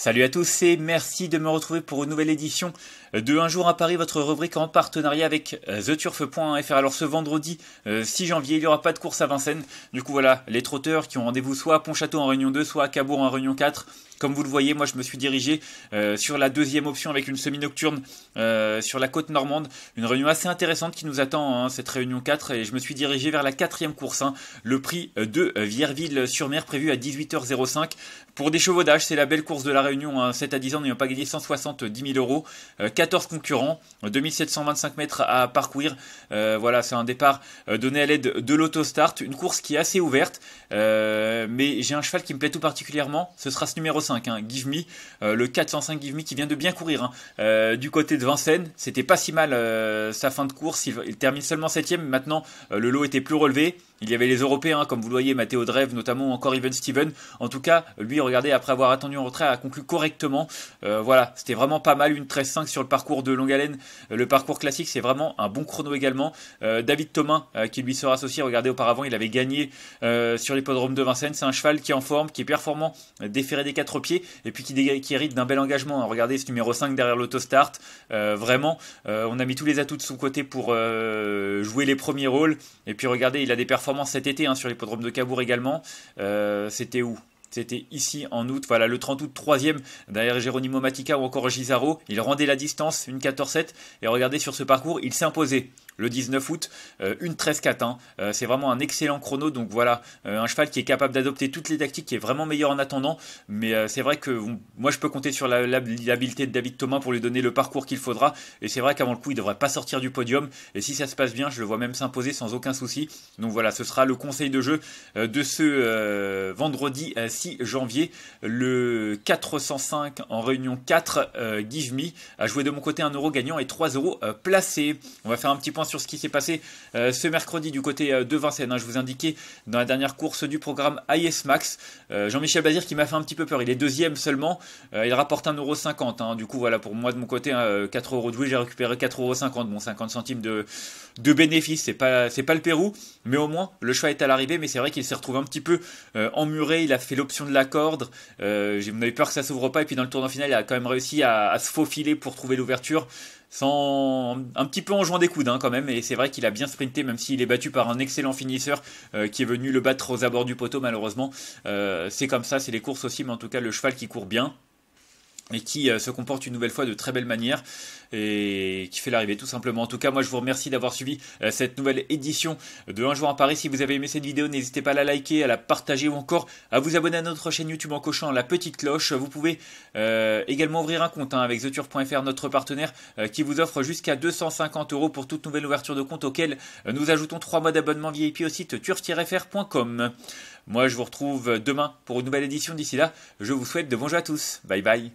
Salut à tous et merci de me retrouver pour une nouvelle édition de Un jour à Paris, votre rubrique en partenariat avec euh, theturf.fr. Alors ce vendredi 6 euh, janvier, il n'y aura pas de course à Vincennes. Du coup voilà, les trotteurs qui ont rendez-vous soit à Pontchâteau en Réunion 2, soit à Cabourg en Réunion 4. Comme vous le voyez, moi je me suis dirigé euh, sur la deuxième option avec une semi-nocturne sur la côte normande. Une réunion assez intéressante qui nous attend, hein, cette réunion 4. Et je me suis dirigé vers la quatrième course, hein, le prix de Vierville-sur-Mer prévu à 18h05. Pour des chevaux c'est la belle course de la Réunion, 7 hein, à 10 ans n'ayant pas gagné 170 000 euros. 14 euh, concurrents, 2725 euh, mètres à parcourir. Euh, voilà, c'est un départ donné à l'aide de l'autostart. Une course qui est assez ouverte, mais j'ai un cheval qui me plaît tout particulièrement. Ce sera ce numéro 5, Give Me, le 405 Give Me qui vient de bien courir hein. du côté de Vincennes. C'était pas si mal sa fin de course. Il, termine seulement 7 Maintenant, le lot était plus relevé. Il y avait les Européens, hein, comme vous le voyez, Mathéo Drev notamment encore Even Steven. En tout cas, lui, regardez, après avoir attendu en retrait, à conclu correctement. Euh, voilà, c'était vraiment pas mal, une 13-5 sur le parcours de longue haleine. Euh, le parcours classique, c'est vraiment un bon chrono également. Euh, David Thomas, qui lui sera associé, regardez auparavant, il avait gagné sur l'hippodrome de Vincennes. C'est un cheval qui est en forme, qui est performant, déféré des quatre pieds, et puis qui, hérite d'un bel engagement. Hein, regardez ce numéro 5 derrière l'autostart. vraiment, on a mis tous les atouts de son côté pour jouer les premiers rôles. Et puis regardez, il a des performances cet été hein, sur l'hippodrome de Cabourg également. C'était où c'était ici en août, voilà le 30 août, troisième derrière Geronimo Matica ou encore Gisaro. Il rendait la distance, une 14-7. Et regardez sur ce parcours, il s'imposait le 19 août, euh, une 13-4. Hein. Euh, c'est vraiment un excellent chrono. Donc voilà, euh, un cheval qui est capable d'adopter toutes les tactiques, qui est vraiment meilleur en attendant. Mais c'est vrai que moi, je peux compter sur l'habileté de David Thomas pour lui donner le parcours qu'il faudra. Et c'est vrai qu'avant le coup, il ne devrait pas sortir du podium. Et si ça se passe bien, je le vois même s'imposer sans aucun souci. Donc voilà, ce sera le conseil de jeu de ce vendredi 6 janvier. Le 405 en réunion 4, Give Me, a jouer de mon côté un euro gagnant et 3 euros placés. On va faire un petit point sur ce qui s'est passé euh, ce mercredi du côté euh, de Vincennes. Hein. Je vous indiquais dans la dernière course du programme IS Max, euh, Jean-Michel Bazir qui m'a fait un petit peu peur. Il est deuxième seulement, il rapporte 1,50€. Hein. Du coup, voilà, pour moi de mon côté, hein, quatre 4€ de jouer, j'ai récupéré 4,50€. Bon, 50 centimes de, bénéfice, c'est pas, pas le Pérou, mais au moins le choix est à l'arrivée. Mais c'est vrai qu'il s'est retrouvé un petit peu emmuré, il a fait l'option de la corde. J'ai eu peur que ça s'ouvre pas, et puis dans le tournoi final, il a quand même réussi à se faufiler pour trouver l'ouverture sans un petit peu en jouant des coudes hein, quand même. Et c'est vrai qu'il a bien sprinté, même s'il est battu par un excellent finisseur euh, qui est venu le battre aux abords du poteau malheureusement. Euh, c'est comme ça, c'est les courses aussi, mais en tout cas le cheval qui court bien et qui euh, se comporte une nouvelle fois de très belle manière et qui fait l'arrivée tout simplement. En tout cas, moi je vous remercie d'avoir suivi euh, cette nouvelle édition de Un jour à Paris. Si vous avez aimé cette vidéo, n'hésitez pas à la liker, à la partager ou encore à vous abonner à notre chaîne YouTube en cochant la petite cloche. Vous pouvez euh, également ouvrir un compte hein, avec theture.fr, notre partenaire, qui vous offre jusqu'à 250 euros pour toute nouvelle ouverture de compte auquel nous ajoutons 3 mois d'abonnement VIP au site turf-fr.com. Moi je vous retrouve demain pour une nouvelle édition. D'ici là, je vous souhaite de bons jeux à tous. Bye bye.